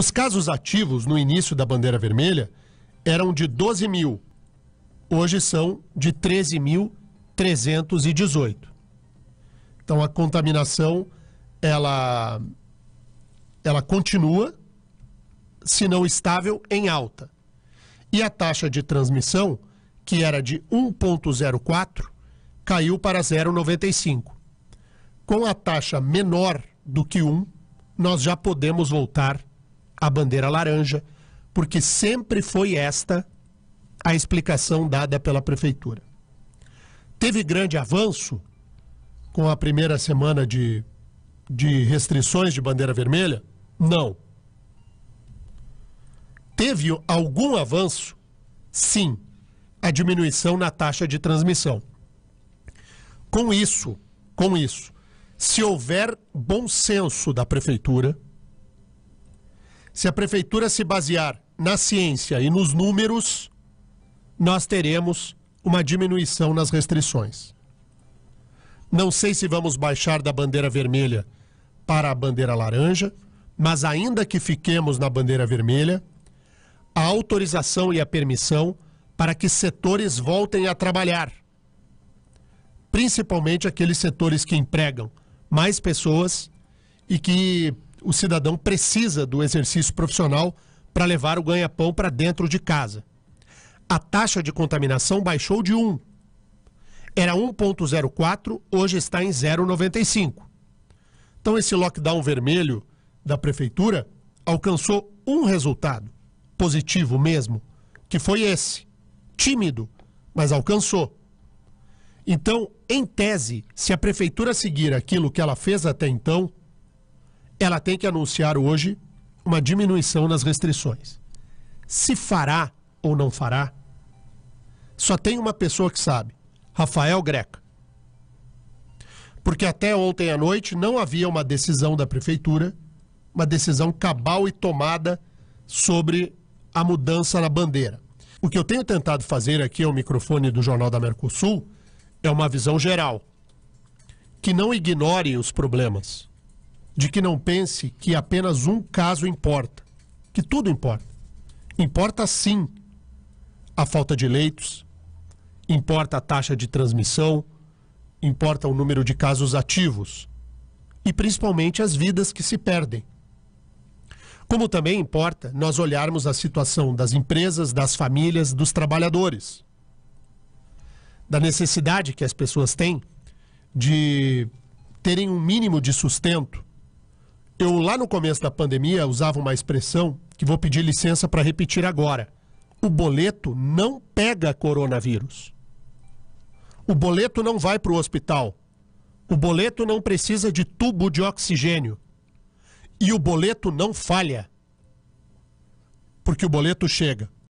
Os casos ativos no início da bandeira vermelha eram de 12 mil, hoje são de 13.318. Então a contaminação ela ela continua, se não estável, em alta. E a taxa de transmissão, que era de 1.04, caiu para 0.95. Com a taxa menor do que 1, nós já podemos voltar a bandeira laranja, porque sempre foi esta a explicação dada pela prefeitura. Teve grande avanço com a primeira semana de, de restrições de bandeira vermelha? Não. Teve algum avanço? Sim, a diminuição na taxa de transmissão. Com isso, com isso, se houver bom senso da prefeitura, se a prefeitura se basear na ciência e nos números, nós teremos uma diminuição nas restrições. Não sei se vamos baixar da bandeira vermelha para a bandeira laranja, mas ainda que fiquemos na bandeira vermelha, a autorização e a permissão para que setores voltem a trabalhar, principalmente aqueles setores que empregam mais pessoas e que o cidadão precisa do exercício profissional para levar o ganha-pão para dentro de casa. A taxa de contaminação baixou de 1. Era 1,04, hoje está em 0,95. Então, esse lockdown vermelho da prefeitura alcançou um resultado positivo mesmo, que foi esse. Tímido, mas alcançou. Então, em tese, se a prefeitura seguir aquilo que ela fez até então, ela tem que anunciar hoje uma diminuição nas restrições. Se fará ou não fará, só tem uma pessoa que sabe: Rafael Greca. Porque até ontem à noite não havia uma decisão da prefeitura, uma decisão cabal e tomada sobre a mudança na bandeira. O que eu tenho tentado fazer aqui ao microfone do Jornal da Mercosul é uma visão geral, que não ignore os problemas de que não pense que apenas um caso importa, que tudo importa. Importa sim a falta de leitos, importa a taxa de transmissão, importa o número de casos ativos e principalmente as vidas que se perdem. Como também importa nós olharmos a situação das empresas, das famílias, dos trabalhadores, da necessidade que as pessoas têm de terem um mínimo de sustento eu lá no começo da pandemia usava uma expressão que vou pedir licença para repetir agora. O boleto não pega coronavírus. O boleto não vai para o hospital. O boleto não precisa de tubo de oxigênio. E o boleto não falha. Porque o boleto chega